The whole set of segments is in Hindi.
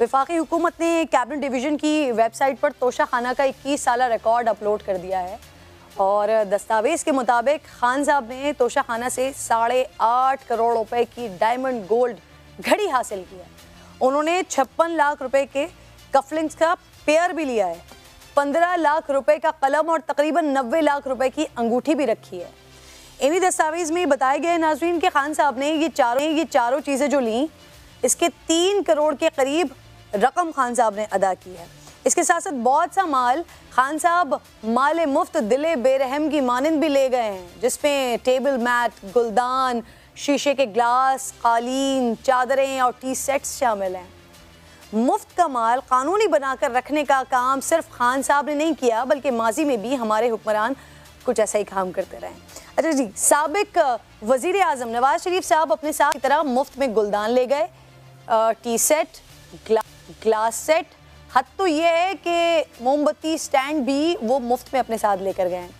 विफाकी हुकूमत ने कैबिनेट डिवीज़न की वेबसाइट पर तोशा खाना का इक्कीस साल रिकॉर्ड अपलोड कर दिया है और दस्तावेज़ के मुताबिक खान साहब ने तोशा खाना से साढ़े आठ करोड़ रुपए की डायमंड गोल्ड घड़ी हासिल की है उन्होंने छप्पन लाख रुपए के कफलिंग्स का पेयर भी लिया है पंद्रह लाख रुपए का कलम और तकरीबन नबे लाख रुपए की अंगूठी भी रखी है इन्हीं दस्तावेज़ में बताए गए नाजरीन के खान साहब ने ये चारों ये चारों चीज़ें जो लीं इसके तीन करोड़ के करीब रकम खान साहब ने अदा की है इसके साथ साथ बहुत सा माल खान साहब माल मुफ्त दिले बेरहम की मानंद भी ले गए हैं जिसमें टेबल मैट गुलदान शीशे के ग्लास कालीन चादरें और टी सेट्स शामिल हैं मुफ्त का माल कानूनी बनाकर रखने का काम सिर्फ खान साहब ने नहीं किया बल्कि माजी में भी हमारे हुक्मरान कुछ ऐसा ही काम करते रहे अच्छा जी सबक वजीर अजम नवाज शरीफ साहब अपने साथ की तरह मुफ्त में गुलदान ले गए tea set glass glass set हद तो ये है कि मोमबत्ती स्टैंड भी वो मुफ्त में अपने साथ लेकर गए हैं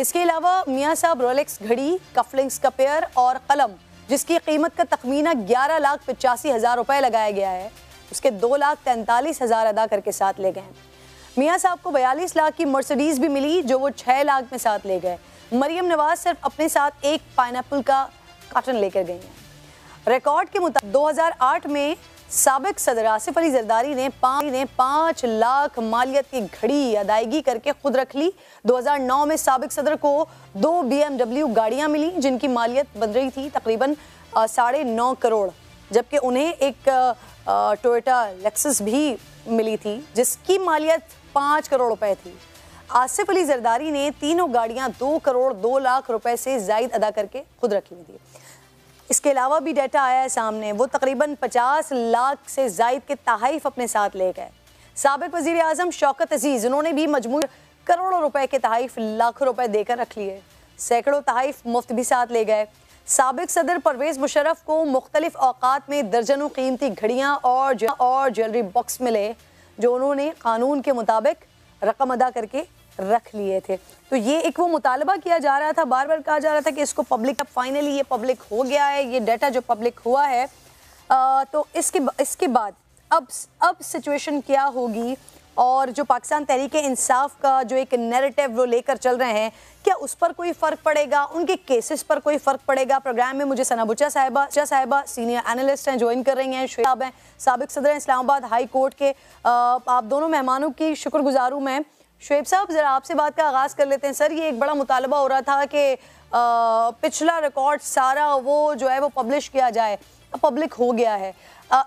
इसके अलावा मियाँ साहब रोलेक्स घड़ी कफलिंग्स का पेयर और कलम जिसकी कीमत का तखमीना ग्यारह लाख पचासी हज़ार रुपये लगाया गया है उसके दो लाख तैंतालीस हज़ार अदा करके साथ ले गए हैं मियाँ साहब को बयालीस लाख की मर्सडीज़ भी मिली जो वो छः लाख में साथ ले गए मरियम नवाज सिर्फ अपने साथ एक पाइन का काटन लेकर गई हैं रिकॉर्ड के मुताबिक 2008 में सबक सदर आसिफ अली जरदारी ने पाँच ने पाँच लाख मालियत की घड़ी अदायगी करके खुद रख ली 2009 में सबक सदर को दो बीएमडब्ल्यू गाड़ियां मिली जिनकी मालियत बन रही थी तकरीबन साढ़े नौ करोड़ जबकि उन्हें एक टोयोटा लेक्सस भी मिली थी जिसकी मालियत पाँच करोड़ रुपए थी आसिफ अली जरदारी ने तीनों गाड़ियां दो करोड़ दो लाख रुपए से जायद अदा करके खुद रख ली थी इसके अलावा भी डाटा आया है सामने वो तकरीबन पचास लाख से जायद के तहफ़ अपने साथ ले गए सबक वजीर अजम शौकत अजीज़ उन्होंने भी मजमू करोड़ों रुपए के तहफ़ लाखों रुपए देकर रख लिए सैकड़ों तहफ़ मुफ्त भी साथ ले गए सबक सदर परवेज़ मुशरफ को मुख्तलिफ अवकात में दर्जनों कीमती घड़ियाँ और और ज्वेलरी बॉक्स मिले जो उन्होंने कानून के मुताबिक रकम अदा करके रख लिए थे तो ये एक वो मुतालबा किया जा रहा था बार बार कहा जा रहा था कि इसको पब्लिक अब फाइनली ये पब्लिक हो गया है ये डाटा जो पब्लिक हुआ है आ, तो इसके इसके बाद अब अब सिचुएशन क्या होगी और जो पाकिस्तान तहरीक इंसाफ का जो एक नैरेटिव वो लेकर चल रहे हैं क्या उस पर कोई फ़र्क पड़ेगा उनके केसेस पर कोई फ़र्क पड़ेगा प्रोग्राम में मुझे सनाबुचा साहिबा चा साहिबा सीनियर एनालिस्ट हैं ज्वाइन कर रही हैं शेब हैं सबक सदर हैं इस्लामाबाद हाई कोर्ट के आप दोनों मेहमानों की शुक्रगुजार हूँ मैं शुएब साहब ज़रा आपसे बात का आगाज़ कर लेते हैं सर ये एक बड़ा मुतालबा हो रहा था कि पिछला रिकॉर्ड सारा वो जो है वो पब्लिश किया जाए पब्लिक हो गया है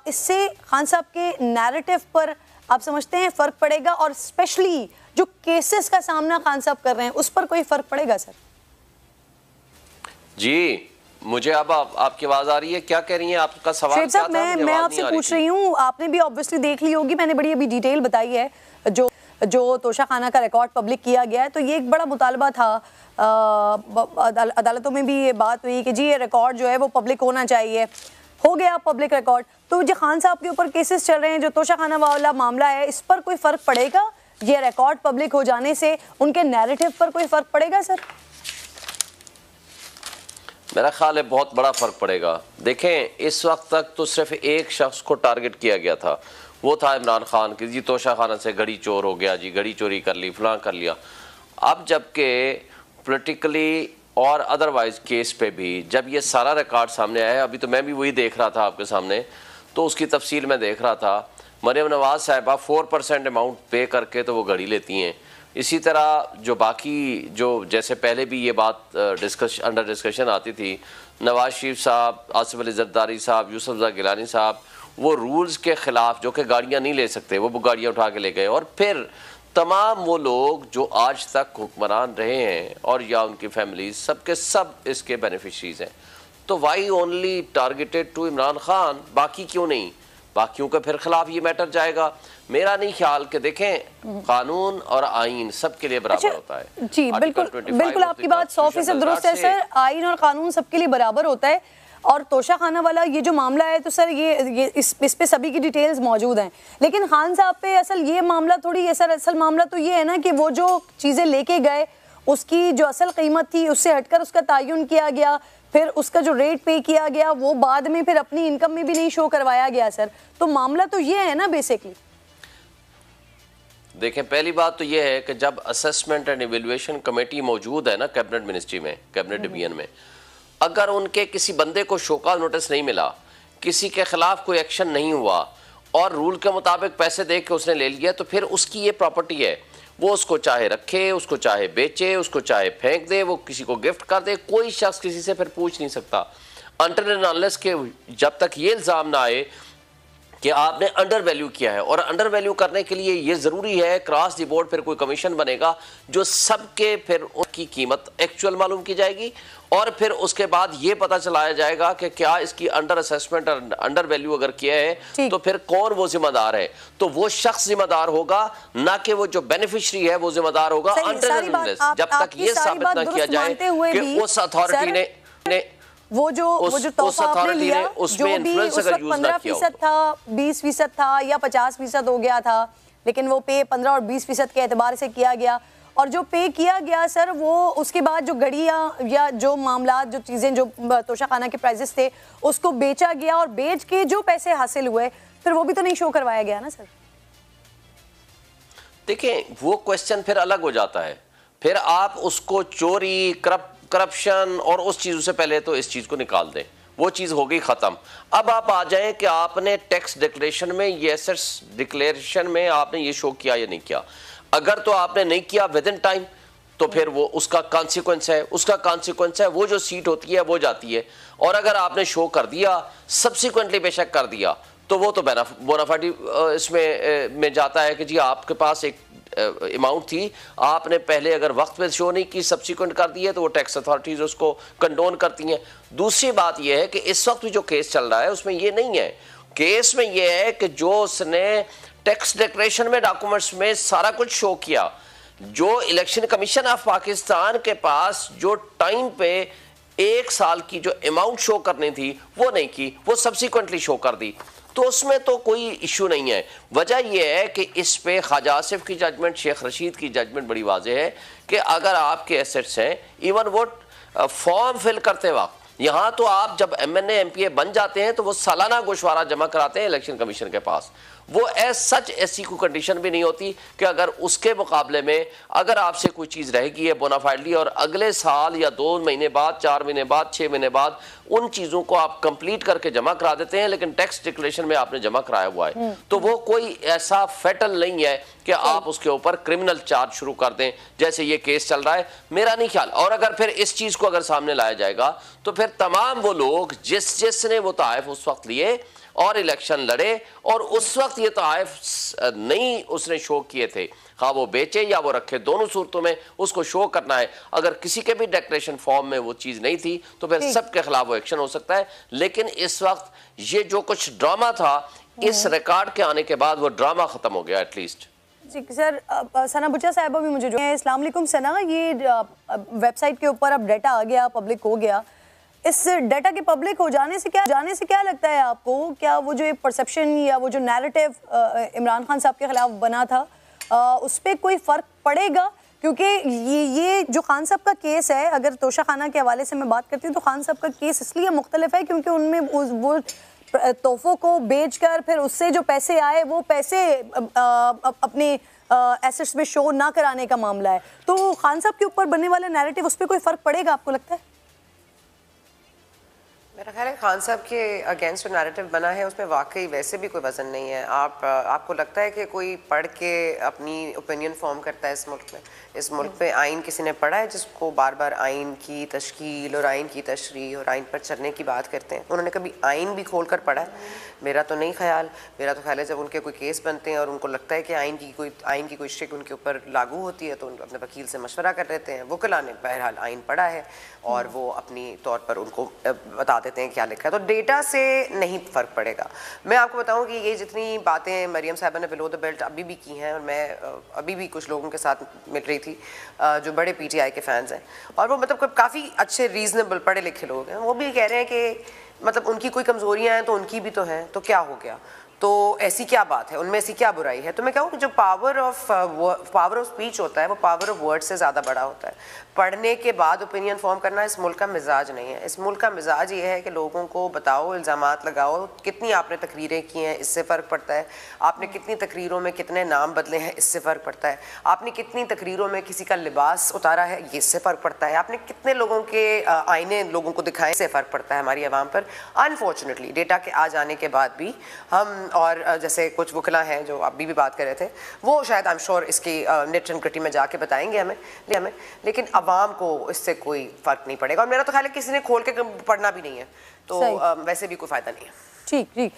इससे खान साहब के नैरेटिव पर आप समझते हैं फ़र्क पड़ेगा और स्पेशली जो केसेस का सामना खान साहब कर रहे हैं उस पर कोई फ़र्क पड़ेगा सर जी मुझे अब आप, आपकी आवाज आ रही है क्या कह रही है आपका सवाल क्या मैं मैं आपसे पूछ रही हूँ आपने भी ऑब्वियसली देख ली होगी मैंने बड़ी अभी डिटेल बताई है जो जो तोशा खाना का रिकॉर्ड पब्लिक किया गया है तो ये एक बड़ा मुतालबा था आ, अदालतों में भी ये बात हुई कि जी ये रिकॉर्ड जो है वो पब्लिक होना चाहिए हो गया पब्लिक रिकॉर्ड तो जो खान साहब के ऊपर केसेस चल रहे हैं जो तोशा खाना वाला मामला है इस पर कोई फ़र्क पड़ेगा ये रिकॉर्ड पब्लिक हो जाने से उनके नैरेटिव पर कोई फ़र्क पड़ेगा सर मेरा ख्याल है बहुत बड़ा फ़र्क पड़ेगा देखें इस वक्त तक तो सिर्फ एक शख्स को टारगेट किया गया था वो था इमरान खान कि जी तोशा खाना से घड़ी चोर हो गया जी घड़ी चोरी कर ली फलां कर लिया अब जबकि पोलिटिकली और अदरवाइज़ केस पे भी जब ये सारा रिकॉर्ड सामने आया अभी तो मैं भी वही देख रहा था आपके सामने तो उसकी तफसील मैं देख रहा था मरियम नवाज़ साहिबा फ़ोर परसेंट अमाउंट पे करके तो वो घड़ी लेती हैं इसी तरह जो बाकी जो जैसे पहले भी ये बात डिस्कश अंडर डिस्कशन आती थी नवाज शरीफ साहब आसिफ अली जरदारी साहब यूसुफ गिलानी साहब वो रूल्स के ख़िलाफ़ जो कि गाड़ियाँ नहीं ले सकते वो गाड़ियाँ उठा के ले गए और फिर तमाम वो लोग जो आज तक हुक्मरान रहे हैं और या उनकी फैमिली सब के सब इसके बेनिफिशरीज हैं तो why only targeted to Imran Khan बाकी क्यों नहीं बाकियों के फिर खिलाफ ये मैटर जाएगा मेरा नहीं ख्याल कि देखें कानून और आइन सबके लिए बराबर अच्छा, होता है जी बिल्कुल बिल्कुल आपकी बात सौ फीसद दुरुस्त है सर आइन और कानून सबके लिए बराबर होता है और तोशा खाना वाला ये जो मामला है तो सर ये ये इस इस पे सभी की डिटेल्स मौजूद हैं लेकिन खान साहब पे असल ये मामला थोड़ी ये सर असल मामला तो ये है ना कि वो जो चीज़ें लेके गए उसकी जो असल कीमत थी उससे हटकर उसका तयन किया गया फिर उसका जो रेट पे किया गया वो बाद में फिर अपनी इनकम में भी नहीं शो करवाया गया सर तो मामला तो ये है ना बेसिकली देखें पहली बात तो यह है कि जब असेसमेंट एंड एवेलुएशन कमेटी मौजूद है ना कैबिनेट मिनिस्ट्री में कैबिनेट डिवीजन हम्म, हम्म। में अगर उनके किसी बंदे को शोका नोटिस नहीं मिला किसी के खिलाफ कोई एक्शन नहीं हुआ और रूल के मुताबिक पैसे दे के उसने ले लिया तो फिर उसकी ये प्रॉपर्टी है वो उसको चाहे रखे उसको चाहे बेचे उसको चाहे फेंक दे वो किसी को गिफ्ट कर दे कोई शख्स किसी से फिर पूछ नहीं सकता अनलेस के जब तक ये इल्ज़ाम ना आए कि आपने अंडर वैल्यू किया है और अंडर वैल्यू करने के लिए ये ज़रूरी है क्रॉस दी बोर्ड फिर कोई कमीशन बनेगा जो सबके फिर उसकी कीमत एक्चुअल मालूम की जाएगी और फिर उसके बाद ये पता चलाया जाएगा कि क्या इसकी अंडर असेसमेंट अंडर वैल्यू अगर किया है तो फिर कौन वो जिम्मेदार है तो वो शख्स जिम्मेदार होगा ना कि वो जो बेनिफिशरी है वो जिम्मेदार होगा अंडर जब तक ये साबित ना किया जाए कि उस अथॉरिटी ने वो जो उस, वो जो तोहफा आपने लिया जो भी उस वक्त पंद्रह फीसद था बीस फीसद था या पचास फीसद हो गया था लेकिन वो पे पंद्रह और बीस फीसद के अतबार से किया गया और जो पे किया गया सर वो उसके बाद जो घड़ियाँ या जो मामला जो चीज़ें जो तोशा खाना के प्राइजेस थे उसको बेचा गया और बेच के जो पैसे हासिल हुए फिर वो भी तो नहीं शो करवाया गया ना सर देखिए वो क्वेश्चन फिर अलग हो जाता है फिर आप उसको चोरी करप्ट करप्शन और उस चीज़ों से पहले तो इस चीज़ को निकाल दें वो चीज़ हो गई ख़त्म अब आप आ जाएं कि आपने टैक्स डिक्लेरेशन में ये एसेट्स डिक्लेरेशन में आपने ये शो किया या नहीं किया अगर तो आपने नहीं किया विद इन टाइम तो फिर वो उसका कॉन्सिक्वेंस है उसका कॉन्सिक्वेंस है वो जो सीट होती है वो जाती है और अगर आपने शो कर दिया सब्सिक्वेंटली बेशक कर दिया तो वो तो बोनाफाटी इसमें में जाता है कि जी आपके पास एक अमाउंट थी आपने पहले अगर वक्त पे शो नहीं की सब्सिक्वेंट कर दिए तो वो टैक्स अथॉरिटीज़ उसको कंडोन करती हैं दूसरी बात यह है कि इस वक्त भी जो केस चल रहा है उसमें ये नहीं है केस में यह है कि जो उसने टैक्स डिक्लेरेशन में डॉक्यूमेंट्स में सारा कुछ शो किया जो इलेक्शन कमीशन ऑफ पाकिस्तान के पास जो टाइम पे एक साल की जो अमाउंट शो करनी थी वो नहीं की वो सब्सिक्वेंटली शो कर दी तो उसमें तो कोई इशू नहीं है वजह यह है कि इस पर ख्वाजा आसिफ की जजमेंट शेख रशीद की जजमेंट बड़ी वाजह है कि अगर आपके एसेट्स हैं इवन वो फॉर्म फिल करते वक्त यहाँ तो आप जब M N A M P A बन जाते हैं तो वो सालाना गोशवारा जमा कराते हैं इलेक्शन कमीशन के पास वो एज सच ऐसी कोई कंडीशन भी नहीं होती कि अगर उसके मुकाबले में अगर आपसे कोई चीज़ रहेगी है बोनाफाइडली और अगले साल या दो महीने बाद चार महीने बाद छः महीने बाद उन चीज़ों को आप कंप्लीट करके जमा करा देते हैं लेकिन टैक्स डिक्लेरेशन में आपने जमा कराया हुआ है हम्म। तो वो कोई ऐसा फेटल नहीं है कि आप उसके ऊपर क्रिमिनल चार्ज शुरू कर दें जैसे ये केस चल रहा है मेरा नहीं ख्याल और अगर फिर इस चीज़ को अगर सामने लाया जाएगा तो फिर तमाम वो लोग जिस जिसने वो तहफ़ उस वक्त लिए और इलेक्शन लड़े और उस वक्त ये तहफ़ नहीं उसने शो किए थे हाँ वो बेचे या वो रखे दोनों सूरतों में उसको शो करना है अगर किसी के भी डेक्लेशन फॉर्म में वो चीज़ नहीं थी तो फिर सबके खिलाफ वो एक्शन हो सकता है लेकिन इस वक्त ये जो कुछ ड्रामा था इस रिकॉर्ड हम्म। के आने के बाद वो ड्रामा ख़त्म हो गया एटलीस्ट जी सर सना बुच्चा साहब भी मुझे जो है इस्लाम सना ये वेबसाइट के ऊपर अब डेटा आ गया पब्लिक हो गया इस डेटा के पब्लिक हो जाने से क्या जाने से क्या लगता है आपको क्या वो जो परसेप्शन या वो जो नैरेटिव इमरान खान साहब के खिलाफ बना था आ, उस पर कोई फ़र्क पड़ेगा क्योंकि ये ये जो खान साहब का केस है अगर तोशा खाना के हवाले से मैं बात करती हूँ तो खान साहब का केस इसलिए मुख्तलिफ है क्योंकि उनमें उस वो तोहफों को बेच कर फिर उससे जो पैसे आए वो पैसे अपने एसेट्स में शो ना कराने का मामला है तो खान साहब के ऊपर बनने वाला नैरेटिव उस पर कोई फ़र्क पड़ेगा आपको लगता है खैर खान साहब के अगेंस्ट जो नैरेटिव बना है उसमें वाकई वैसे भी कोई वजन नहीं है आप आपको लगता है कि कोई पढ़ के अपनी ओपिनियन फॉर्म करता है इस मुल्क में इस मुल्क पे आइन किसी ने पढ़ा है जिसको बार बार आइन की तश्कील और आइन की तशरी और आइन पर चलने की बात करते हैं उन्होंने कभी आइन भी खोल कर पढ़ा है मेरा तो नहीं ख्याल मेरा तो ख्याल है जब उनके कोई केस बनते हैं और उनको लगता है कि आइन की कोई आइन की कोई शिक उनके ऊपर लागू होती है तो अपने वकील से मशवरा कर लेते हैं वकला ने बहरहाल आइन पढ़ा है और वो अपनी तौर पर उनको बता देते हैं हैं क्या लिखा है तो डेटा से नहीं फ़र्क पड़ेगा मैं आपको बताऊं कि ये जितनी बातें मरियम साहबा ने बिलो द बेल्ट अभी भी की हैं और मैं अभी भी कुछ लोगों के साथ मिल रही थी जो बड़े पी के फैंस हैं और वो मतलब काफ़ी अच्छे रीज़नेबल पढ़े लिखे लोग हैं वो भी कह रहे हैं कि मतलब उनकी कोई कमज़ोरियाँ हैं तो उनकी भी तो हैं तो क्या हो गया तो ऐसी क्या बात है उनमें ऐसी क्या बुराई है तो मैं कहूँ कि जो power of power of speech होता है वो पावर ऑफ वर्ड से ज़्यादा बड़ा होता है पढ़ने के बाद ओपिनियन फॉर्म करना इस मुल्क का मिजाज नहीं है इस मुल्क का मिजाज ये है कि लोगों को बताओ इल्ज़ाम लगाओ कितनी आपने तकरीरें की हैं इससे फ़र्क पड़ता है आपने कितनी तकरीरों में कितने नाम बदले हैं इससे फ़र्क पड़ता है आपने कितनी तकरीरों में किसी का लिबास उतारा है इससे फ़र्क पड़ता है आपने कितने लोगों के आईने लोगों को दिखाए इससे फ़र्क पड़ता है हमारी आवाम पर अनफॉर्चुनेटली डेटा के आ जाने के बाद भी हम और जैसे कुछ वकला हैं जो अभी भी बात कर रहे थे वो शायद आई एम श्योर इसकी निट एंड क्रिटी में जाके बताएंगे हमें हमें लेकिन आवाम को इससे कोई फ़र्क नहीं पड़ेगा और मेरा तो ख्याल है किसी ने खोल के पढ़ना भी नहीं है तो वैसे भी कोई फ़ायदा नहीं है ठीक ठीक